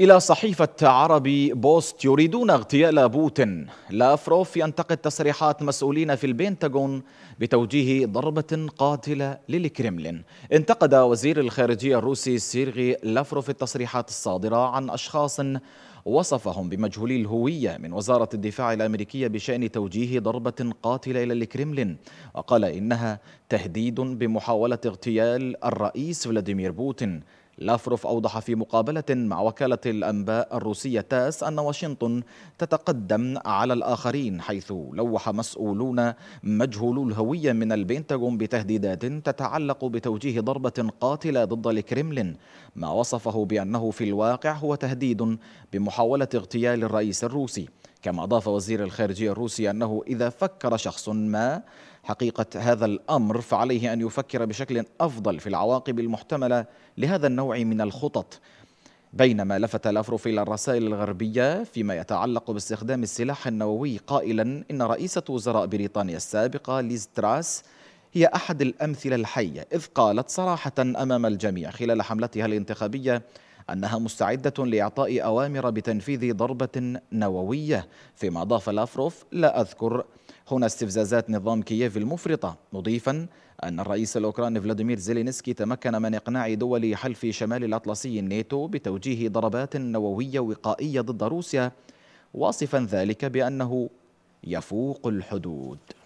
إلى صحيفة عربي بوست يريدون اغتيال بوتين لافروف ينتقد تصريحات مسؤولين في البنتاغون بتوجيه ضربة قاتلة للكرملين انتقد وزير الخارجية الروسي سيرغي لافروف التصريحات الصادرة عن أشخاص وصفهم بمجهولي الهوية من وزارة الدفاع الأمريكية بشأن توجيه ضربة قاتلة إلى الكرملين وقال إنها تهديد بمحاولة اغتيال الرئيس فلاديمير بوتين لافروف أوضح في مقابلة مع وكالة الأنباء الروسية تاس أن واشنطن تتقدم على الآخرين حيث لوح مسؤولون مجهولو الهوية من البنتاغون بتهديدات تتعلق بتوجيه ضربة قاتلة ضد الكرملين ما وصفه بأنه في الواقع هو تهديد بمحاولة اغتيال الرئيس الروسي كما أضاف وزير الخارجية الروسي أنه إذا فكر شخص ما حقيقة هذا الأمر فعليه أن يفكر بشكل أفضل في العواقب المحتملة لهذا النوع من الخطط بينما لفت لافروف الى الرسائل الغربيه فيما يتعلق باستخدام السلاح النووي قائلا ان رئيسه وزراء بريطانيا السابقه ليز تراس هي احد الامثله الحيه اذ قالت صراحه امام الجميع خلال حملتها الانتخابيه أنها مستعدة لإعطاء أوامر بتنفيذ ضربة نووية فيما ضاف لافروف لا أذكر هنا استفزازات نظام كييف المفرطة مضيفا أن الرئيس الأوكراني فلاديمير زيلينسكي تمكن من إقناع دول حلف شمال الأطلسي الناتو بتوجيه ضربات نووية وقائية ضد روسيا واصفا ذلك بأنه يفوق الحدود